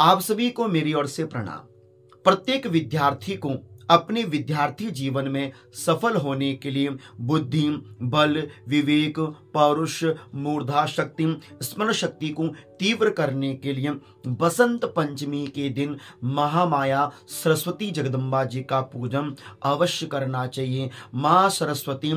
आप सभी को मेरी ओर से प्रणाम प्रत्येक विद्यार्थी को अपने विद्यार्थी जीवन में सफल होने के लिए बुद्धि बल विवेक पौरुष मूर्धा शक्ति स्मरण शक्ति को तीव्र करने के लिए बसंत पंचमी के दिन महामाया सरस्वती जगदम्बा जी का पूजन अवश्य करना चाहिए माँ सरस्वती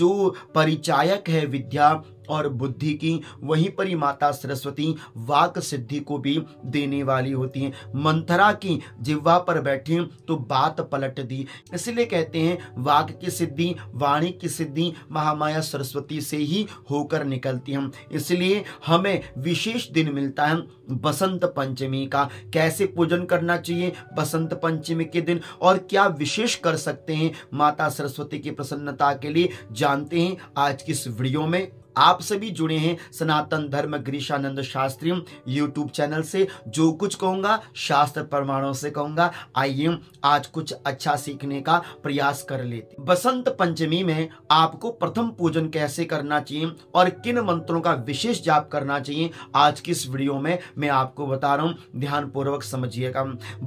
जो परिचायक है विद्या और बुद्धि की वहीं पर ही माता सरस्वती वाक सिद्धि को भी देने वाली होती है मंथरा की जिह्वा पर बैठी तो बात पलट दी इसलिए कहते हैं वाक की सिद्धि वाणी की सिद्धि महामाया सरस्वती से ही होकर निकलती है इसलिए हमें विशेष दिन दिन मिलता है बसंत पंचमी का कैसे पूजन करना चाहिए बसंत पंचमी के दिन और क्या विशेष कर सकते हैं माता सरस्वती की प्रसन्नता के लिए जानते हैं आज की इस वीडियो में आप सभी जुड़े हैं सनातन धर्म गिरीशानंद शास्त्री यूट्यूब चैनल से जो कुछ कहूंगा शास्त्र प्रमाणों से कहूंगा आइए आज कुछ अच्छा सीखने का प्रयास कर लेते बसंत पंचमी में आपको प्रथम पूजन कैसे करना चाहिए और किन मंत्रों का विशेष जाप करना चाहिए आज की इस वीडियो में मैं आपको बता रहा हूँ ध्यान पूर्वक समझिएगा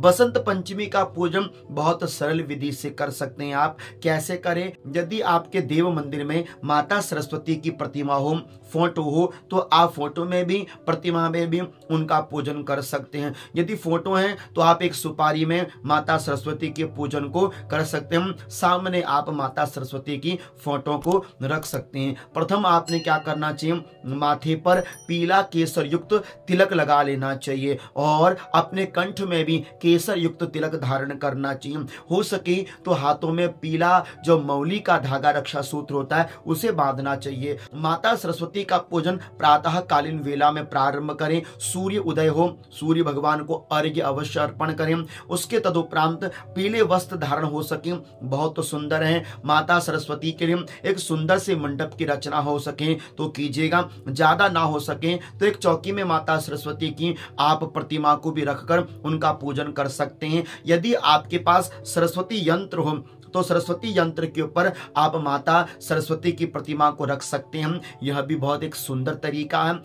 बसंत पंचमी का पूजन बहुत सरल विधि से कर सकते हैं आप कैसे करें यदि आपके देव मंदिर में माता सरस्वती की प्रतिमा हो फोटो हो तो आप फोटो में भी प्रतिमा में भी उनका पूजन कर सकते हैं यदि फोटो हैं तो आप एक सुपारी में माता सरस्वती के पूजन को कर सकते हैं सामने आप माता सरस्वती की फोटो को रख सकते हैं प्रथम आपने क्या करना चाहिए माथे पर पीला केसर युक्त तिलक लगा लेना चाहिए और अपने कंठ में भी केसर युक्त तिलक धारण करना चाहिए हो सके तो हाथों में पीला जो मौली का धागा रक्षा सूत्र होता है उसे बांधना चाहिए माता माता सरस्वती का पूजन प्रातः कालीन वेला में प्रारंभ करें सूर्य उदय हो सूर्य भगवान को अर्घ्य अवश्य अर्पण करें उसके तदुपरांत पीले वस्त्र धारण हो सके बहुत तो सुंदर है माता सरस्वती के लिए एक सुंदर से मंडप की रचना हो सके तो कीजिएगा ज्यादा ना हो सके तो एक चौकी में माता सरस्वती की आप प्रतिमा को भी रखकर उनका पूजन कर सकते हैं यदि आपके पास सरस्वती यंत्र हो तो सरस्वती यंत्र के ऊपर आप माता सरस्वती की प्रतिमा को रख सकते हैं यह भी बहुत एक सुंदर तरीका है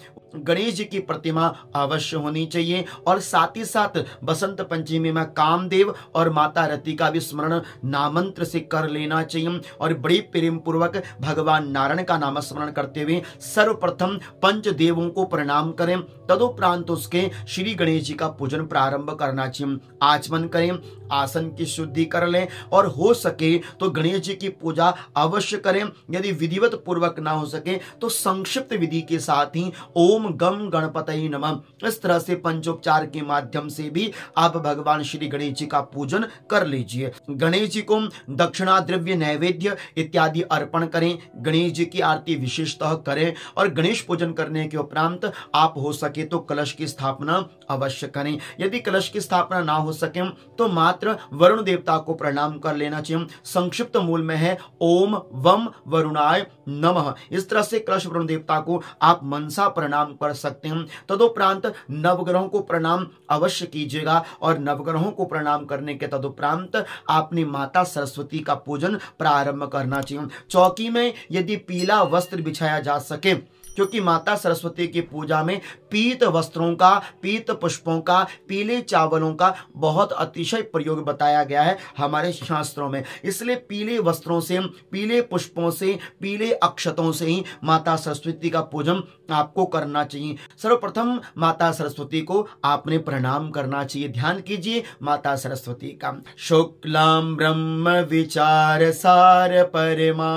गणेश जी की प्रतिमा अवश्य होनी चाहिए और साथ ही साथ बसंत पंचमी में कामदेव और माता रति का भी स्मरण नामंत्र से कर लेना चाहिए और बड़ी प्रेम पूर्वक भगवान नारायण का नाम स्मरण करते हुए सर्वप्रथम पंच देवों को प्रणाम करें तदुपरांत उसके श्री गणेश जी का पूजन प्रारंभ करना चाहिए आचमन करें आसन की शुद्धि कर लें और हो सके तो गणेश जी की पूजा अवश्य करें यदि विधिवत पूर्वक ना हो सके तो संक्षिप्त विधि के साथ ही ओम ओम गम गणपत नम इस तरह से पंचोपचार के माध्यम से भी आप भगवान श्री गणेश जी का पूजन कर लीजिए गणेश जी को दक्षिणा द्रव्य नैवेद्य इत्यादि अर्पण करें गणेश जी की आरती विशेषतः करें और गणेश पूजन करने के उपरांत आप हो सके तो कलश की स्थापना अवश्य करें यदि कलश की स्थापना ना हो सके तो मात्र वरुण देवता को प्रणाम कर लेना चाहिए संक्षिप्त मूल में है ओम वम वरुणाय नमः इस तरह से कलश वरुण देवता को आप मनसा प्रणाम प्रणाम कर सकते हैं तो तदुपरांत नवग्रहों को प्रणाम अवश्य कीजिएगा और नवग्रहों को प्रणाम करने के तदुपरांत आपने माता सरस्वती का पूजन प्रारंभ करना चाहिए चौकी में यदि पीला वस्त्र बिछाया जा सके क्योंकि माता सरस्वती की पूजा में पीत वस्त्रों का पीत पुष्पों का पीले चावलों का बहुत अतिशय प्रयोग बताया गया है हमारे शास्त्रों में इसलिए पीले वस्त्रों से पीले पुष्पों से पीले अक्षतों से ही माता सरस्वती का पूजन आपको करना चाहिए सर्वप्रथम माता सरस्वती को आपने प्रणाम करना चाहिए ध्यान कीजिए माता सरस्वती का शुक्ला ब्रह्म विचार सार परमा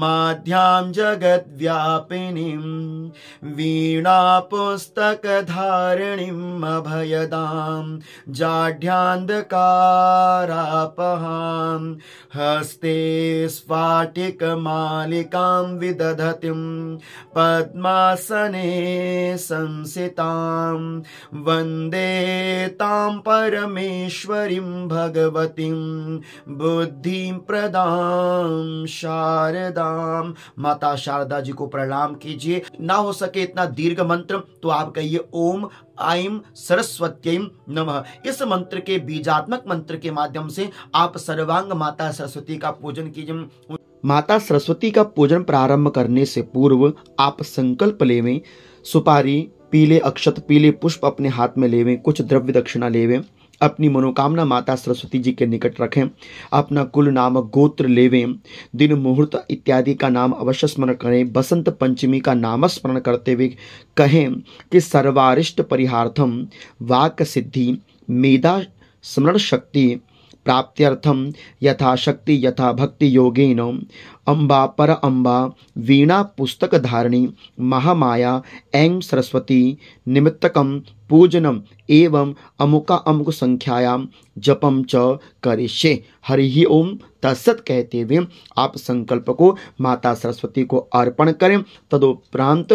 माध्याम जगत व्यापे पुस्तक वीणापुस्तकधारिणीम् अभयदां जाढ्यान्धकारापहां हस्ते स्फाटिकमालिकां विदधतिं पद्मासने संसितां वन्दे तां परमेश्वरीं भगवतीं बुद्धिं प्रदां शारदां माता शारदा जी को प्रणाम कीजिए ना हो सके इतना दीर्घ मंत्र तो आप कहिए ओम आईम सरस्वती नमः इस मंत्र के बीजात्मक मंत्र के माध्यम से आप सर्वांग माता सरस्वती का पूजन कीजिए माता सरस्वती का पूजन प्रारंभ करने से पूर्व आप संकल्प लेवें सुपारी पीले अक्षत पीले पुष्प अपने हाथ में लेवे कुछ द्रव्य दक्षिणा लेवे अपनी मनोकामना माता सरस्वती जी के निकट रखें अपना कुल नाम गोत्र लेवें दिन मुहूर्त इत्यादि का नाम अवश्य स्मरण करें बसंत पंचमी का नाम स्मरण करते हुए कहें कि सर्वारिष्ट परिहार्थम वाक सिद्धि मेधा स्मरण शक्ति प्राप्त्यर्थम यथाशक्ति यथा भक्ति योगेन अम्बा पर अम्बा वीणा पुस्तक धारिणी महामाया ऐं सरस्वती निमित्तकम पूजनम एवं अमुका अमुक संख्यायाम जपम च करिष्ये हरि ओम तत्सत कहते हुए आप संकल्प को माता सरस्वती को अर्पण करें तदुपरांत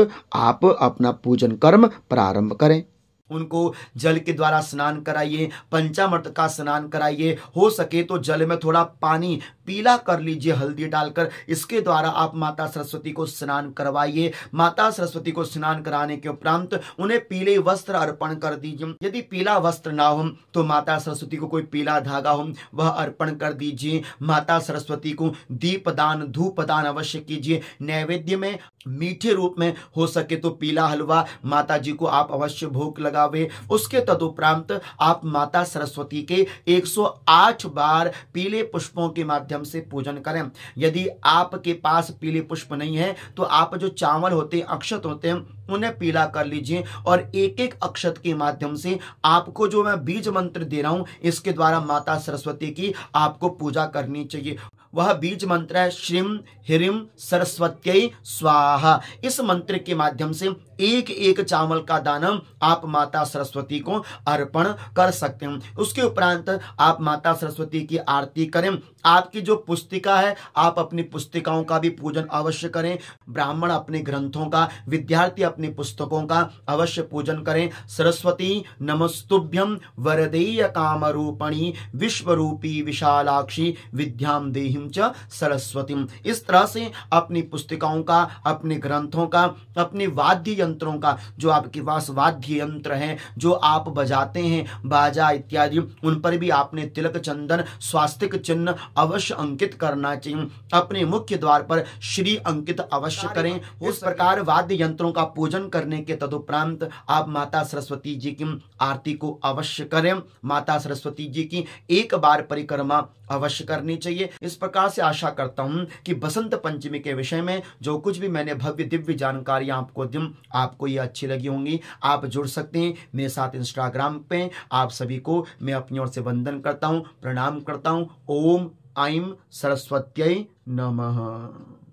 आप अपना पूजन कर्म प्रारंभ करें उनको जल के द्वारा स्नान कराइए पंचामृत का स्नान कराइए हो सके तो जल में थोड़ा पानी पीला कर लीजिए हल्दी डालकर इसके द्वारा आप माता सरस्वती को स्नान करवाइए माता सरस्वती को स्नान कराने के उपरांत उन्हें पीले वस्त्र अर्पण कर दीजिए यदि पीला वस्त्र ना हो तो माता सरस्वती को कोई पीला धागा हो वह अर्पण कर दीजिए माता सरस्वती को दीप दान धूप दान अवश्य कीजिए नैवेद्य में मीठे रूप में हो सके तो पीला हलवा माता जी को आप अवश्य भोग लगा लगावे उसके तदुपरांत आप माता सरस्वती के 108 बार पीले पुष्पों के माध्यम से पूजन करें यदि आपके पास पीले पुष्प नहीं है तो आप जो चावल होते हैं अक्षत होते हैं उन्हें पीला कर लीजिए और एक एक अक्षत के माध्यम से आपको जो मैं बीज मंत्र दे रहा हूं इसके द्वारा माता सरस्वती की आपको पूजा करनी चाहिए वह बीज मंत्र है श्रीम हिरिम सरस्वत्य स्वाहा इस मंत्र के माध्यम से एक एक चावल का दानम आप माता सरस्वती को अर्पण कर सकते हैं उसके उपरांत आप माता सरस्वती की आरती करें आपकी जो पुस्तिका है आप अपनी पुस्तिकाओं का भी पूजन अवश्य करें ब्राह्मण अपने ग्रंथों का विद्यार्थी अपनी पुस्तकों का अवश्य पूजन करें सरस्वती नमस्तुभ्यम वरदेय काम रूपणी विश्व रूपी विशालाक्षी विद्याम देहिम च सरस्वती इस तरह से अपनी पुस्तिकाओं का अपने ग्रंथों का अपने वाद्य यंत्रों का जो आपके पास वाद्य यंत्र हैं जो आप बजाते हैं बाजा इत्यादि उन पर भी आपने तिलक चंदन स्वास्तिक चिन्ह अवश्य अंकित करना चाहिए अपने मुख्य द्वार पर श्री अंकित अवश्य करें उस प्रकार वाद्य यंत्रों का पूजन करने के तदुपरांत आप माता सरस्वती जी की आरती को अवश्य करें माता सरस्वती जी की एक बार परिक्रमा अवश्य करनी चाहिए इस प्रकार से आशा करता हूं कि बसंत पंचमी के विषय में जो कुछ भी मैंने भव्य दिव्य जानकारी आपको दी आपको ये अच्छी लगी होंगी आप जुड़ सकते हैं मेरे साथ इंस्टाग्राम पे आप सभी को मैं अपनी ओर से वंदन करता हूँ प्रणाम करता हूँ ओम आईम सरस्वत्यय नमः